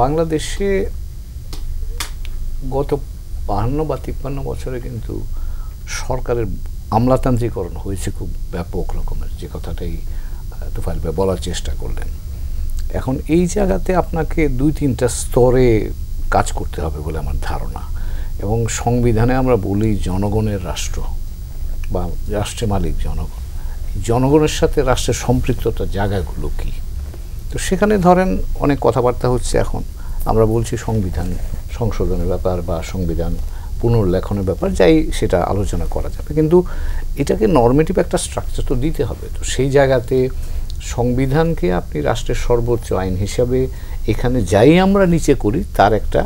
বাংলাদেশে গত বাহান্ন বা তিপ্পান্ন বছরে কিন্তু সরকারের আমলাতান্ত্রিকরণ হয়েছে খুব ব্যাপক রকমের যে কথাটাই তুফাইল ভাই বলার চেষ্টা করলেন এখন এই জায়গাতে আপনাকে দুই তিনটা স্তরে কাজ করতে হবে বলে আমার ধারণা এবং সংবিধানে আমরা বলি জনগণের রাষ্ট্র বা রাষ্ট্রের মালিক জনগণ জনগণের সাথে রাষ্ট্রের সম্পৃক্ততা জায়গাগুলো কী তো সেখানে ধরেন অনেক কথাবার্তা হচ্ছে এখন আমরা বলছি সংবিধান সংশোধনের ব্যাপার বা সংবিধান পুনর্লেখনের ব্যাপার যাই সেটা আলোচনা করা যাবে কিন্তু এটাকে নর্মেটিভ একটা স্ট্রাকচার তো দিতে হবে তো সেই জায়গাতে সংবিধানকে আপনি রাষ্ট্রের সর্বোচ্চ আইন হিসাবে এখানে যাই আমরা নিচে করি তার একটা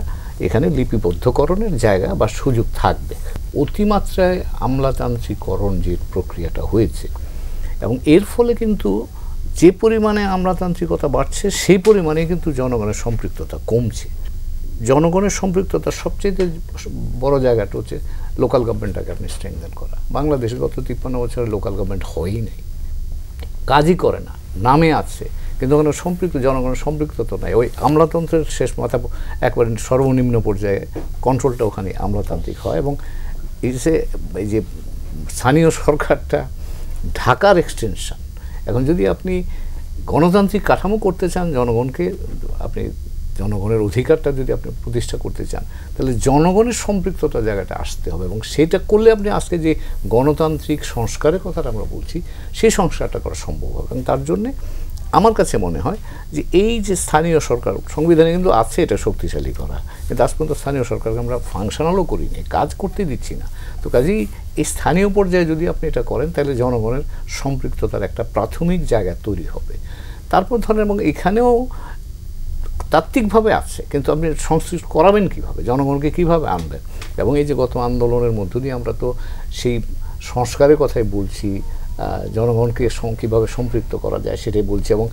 এখানে লিপিবদ্ধকরণের জায়গা বা সুযোগ থাকবে অতিমাত্রায় আমলাতান্ত্রিকরণ যে প্রক্রিয়াটা হয়েছে এবং এর ফলে কিন্তু যে পরিমাণে আমলাতান্ত্রিকতা বাড়ছে সেই পরিমাণে কিন্তু জনগণের সম্পৃক্ততা কমছে জনগণের সম্পৃক্ততা সবচেয়ে বড় জায়গাটা হচ্ছে লোকাল গভর্নমেন্টটাকে আপনি স্ট্রেংথেন করা বাংলাদেশে গত তিপ্পান্ন বছরে লোকাল গভর্নমেন্ট হয়ই নেই কাজই করে না নামে আছে কিন্তু ওখানে সম্পৃক্ত জনগণের সম্পৃক্ত তো নাই ওই আমলাতন্ত্রের শেষ মাথা একবারে সর্বনিম্ন পর্যায়ে কন্ট্রোলটা ওখানে আমলাতান্ত্রিক হয় এবং এই যে স্থানীয় সরকারটা ঢাকার এক্সটেনশন এখন যদি আপনি গণতান্ত্রিক কাঠামো করতে চান জনগণকে আপনি জনগণের অধিকারটা যদি আপনি প্রতিষ্ঠা করতে চান তাহলে জনগণের সম্পৃক্ততা জায়গাটা আসতে হবে এবং সেটা করলে আপনি আজকে যে গণতান্ত্রিক সংস্কারের কথাটা আমরা বলছি সেই সংস্কারটা করা সম্ভব হবে এবং তার জন্যে আমার কাছে মনে হয় যে এই যে স্থানীয় সরকার সংবিধানে কিন্তু আছে এটা শক্তিশালী করা কিন্তু আজ পর্যন্ত স্থানীয় সরকারকে আমরা ফাংশনালও করিনি কাজ করতে দিচ্ছি না তো কাজেই এই স্থানীয় পর্যায়ে যদি আপনি এটা করেন তাহলে জনগণের সম্পৃক্ততার একটা প্রাথমিক জায়গা তৈরি হবে তারপর ধরেন এবং এখানেও তাত্ত্বিকভাবে আছে কিন্তু আপনি সংশ্লিষ্ট করাবেন কিভাবে জনগণকে কিভাবে আনবেন এবং এই যে গত আন্দোলনের মধ্য দিয়ে আমরা তো সেই সংস্কারের কথাই বলছি জনগণকে কীভাবে সম্পৃক্ত করা যায় সেটাই বলছি এবং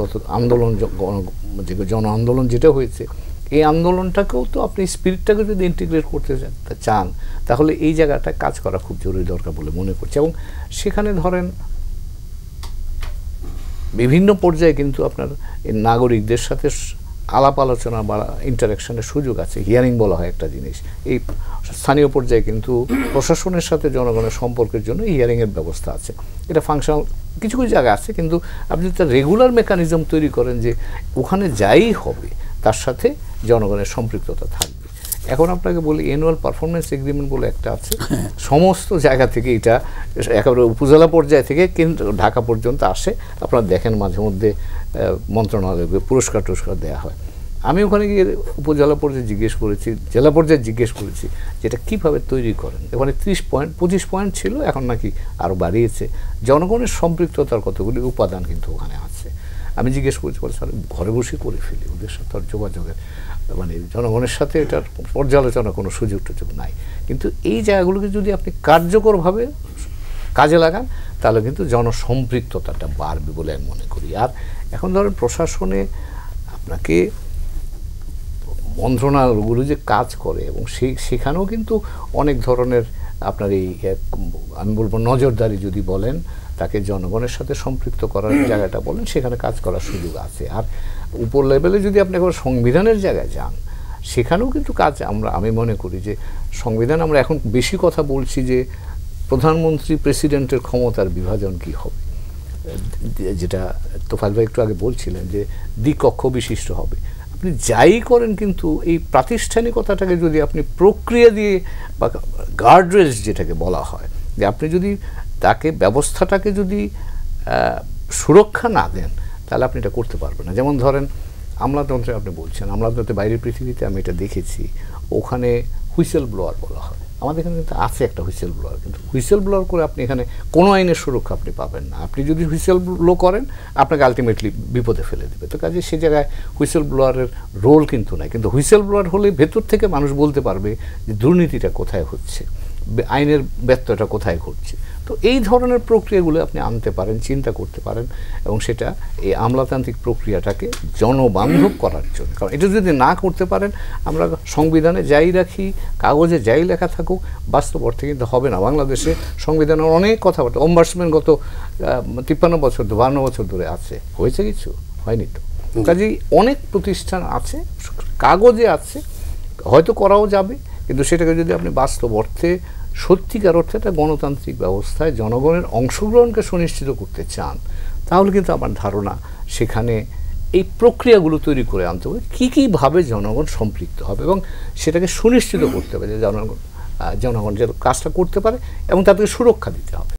গত আন্দোলন জন আন্দোলন যেটা হয়েছে এই আন্দোলনটাকেও তো আপনি স্পিরিটটাকে যদি ইন্টিগ্রেট করতে চান তাহলে এই জায়গাটা কাজ করা খুব জরুরি দরকার বলে মনে করছে এবং সেখানে ধরেন বিভিন্ন পর্যায়ে কিন্তু আপনার নাগরিকদের সাথে আলাপ আলোচনা বা ইন্টারাকশনের সুযোগ আছে হিয়ারিং বলা হয় একটা জিনিস এই স্থানীয় পর্যায়ে কিন্তু প্রশাসনের সাথে জনগণের সম্পর্কের জন্য হিয়ারিংয়ের ব্যবস্থা আছে এটা ফাংশনাল কিছু কিছু জায়গা আছে কিন্তু আপনি যদি রেগুলার মেকানিজম তৈরি করেন যে ওখানে যাই হবে তার সাথে জনগণের সম্পৃক্ততা থাকবে এখন আপনাকে বলি অ্যানুয়াল পারফরমেন্স এগ্রিমেন্ট বলে একটা আছে হ্যাঁ। সমস্ত জায়গা থেকে এটা একেবারে উপজেলা পর্যায় থেকে কিন্তু ঢাকা পর্যন্ত আসে আপনারা দেখেন মাঝে মধ্যে মন্ত্রণালয়কে পুরস্কার টুরস্কার দেওয়া হয় আমি ওখানে গিয়ে উপজেলা পর্যায়ে জিজ্ঞেস করেছি জেলা পর্যায়ে জিজ্ঞেস করেছি যেটা কিভাবে তৈরি করেন ওখানে ত্রিশ পয়েন্ট পঁচিশ পয়েন্ট ছিল এখন নাকি আরও বাড়িয়েছে জনগণের সম্পৃক্ততার কতগুলি উপাদান কিন্তু ওখানে আছে আমি জিজ্ঞেস করছি বলে স্যার ঘরে বসে করে ফেলি ওদের সাথে যোগাযোগের মানে জনগণের সাথে এটার পর্যালোচনা কোনো সুযোগ টুযোগ নাই কিন্তু এই জায়গাগুলোকে যদি আপনি কার্যকরভাবে কাজে লাগান তাহলে কিন্তু জনসম্পৃক্ততাটা বাড়বে বলে আমি মনে করি আর এখন ধরেন প্রশাসনে আপনাকে মন্ত্রণালয়গুলো যে কাজ করে এবং সেই সেখানেও কিন্তু অনেক ধরনের আপনার এই আমি বলবো নজরদারি যদি বলেন তাকে জনগণের সাথে সম্পৃক্ত করার জায়গাটা বলেন সেখানে কাজ করার সুযোগ আছে আর উপর লেভেলে যদি আপনি এখন সংবিধানের জায়গায় যান সেখানেও কিন্তু কাজ আমরা আমি মনে করি যে সংবিধান আমরা এখন বেশি কথা বলছি যে প্রধানমন্ত্রী প্রেসিডেন্টের ক্ষমতার বিভাজন কি হবে যেটা তোফাজ ভাই একটু আগে বলছিলেন যে দ্বিকক্ষ বিশিষ্ট হবে আপনি যাই করেন কিন্তু এই প্রাতিষ্ঠানিকতাটাকে যদি আপনি প্রক্রিয়া দিয়ে বা গার্ডরেজ যেটাকে বলা হয় যে আপনি যদি তাকে ব্যবস্থাটাকে যদি সুরক্ষা না দেন তাহলে আপনি এটা করতে পারবেন না যেমন ধরেন আমলাতন্ত্রে আপনি বলছেন আমলাতন্ত্রে বাইরের পৃথিবীতে আমি এটা দেখেছি ওখানে হুইসেল ব্লোয়ার বলা হয় আমাদের এখানে কিন্তু আছে একটা হুইসেল ব্লোয়ার কিন্তু হুইসেল ব্লোয়ার করে আপনি এখানে কোনো আইনের সুরক্ষা আপনি পাবেন না আপনি যদি হুইসেল ব্লো করেন আপনাকে আলটিমেটলি বিপদে ফেলে দেবে তো কাজে সে জায়গায় হুইসেল ব্লোয়ারের রোল কিন্তু নাই কিন্তু হুইসেল ব্লোয়ার হলে ভেতর থেকে মানুষ বলতে পারবে যে দুর্নীতিটা কোথায় হচ্ছে আইনের ব্যত্যয়টা কোথায় ঘটছে তো এই ধরনের প্রক্রিয়াগুলো আপনি আনতে পারেন চিন্তা করতে পারেন এবং সেটা এই আমলাতান্ত্রিক প্রক্রিয়াটাকে জনবান্ধব করার জন্য কারণ এটা যদি না করতে পারেন আমরা সংবিধানে যাই রাখি কাগজে যাই লেখা থাকুক বাস্তব অর্থে কিন্তু হবে না বাংলাদেশে সংবিধানের অনেক কথাবার্তা অম্বাসমেন্ট গত তিপ্পান্ন বছর বান্ন বছর ধরে আছে হয়েছে কিছু হয়নি তো কাজেই অনেক প্রতিষ্ঠান আছে কাগজে আছে হয়তো করাও যাবে কিন্তু সেটাকে যদি আপনি বাস্তব অর্থে সত্যিকার অর্থে একটা গণতান্ত্রিক ব্যবস্থায় জনগণের অংশগ্রহণকে সুনিশ্চিত করতে চান তাহলে কিন্তু আমার ধারণা সেখানে এই প্রক্রিয়াগুলো তৈরি করে আনতে হবে কী কীভাবে জনগণ সম্পৃক্ত হবে এবং সেটাকে সুনিশ্চিত করতে হবে যে জনগণ জনগণ যে কাজটা করতে পারে এবং তাদেরকে সুরক্ষা দিতে হবে